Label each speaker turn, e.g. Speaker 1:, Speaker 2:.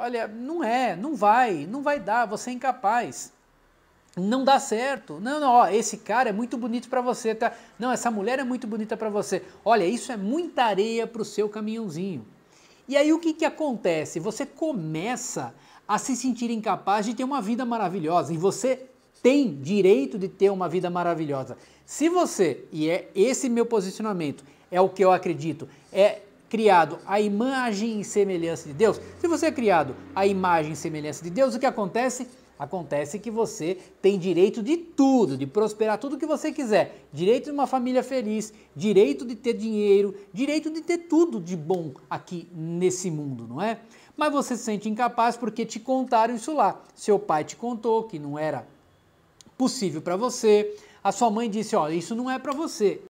Speaker 1: Olha, não é, não vai, não vai dar, você é incapaz. Não dá certo. Não, não, ó, esse cara é muito bonito para você, tá? Não, essa mulher é muito bonita para você. Olha, isso é muita areia para o seu caminhãozinho. E aí o que, que acontece? Você começa a se sentir incapaz de ter uma vida maravilhosa e você tem direito de ter uma vida maravilhosa. Se você, e é esse meu posicionamento, é o que eu acredito, é criado à imagem e semelhança de Deus, se você é criado à imagem e semelhança de Deus, o que acontece? Acontece que você tem direito de tudo, de prosperar tudo que você quiser. Direito de uma família feliz, direito de ter dinheiro, direito de ter tudo de bom aqui nesse mundo, não é? Mas você se sente incapaz porque te contaram isso lá. Seu pai te contou que não era possível para você. A sua mãe disse: "Olha, isso não é para você.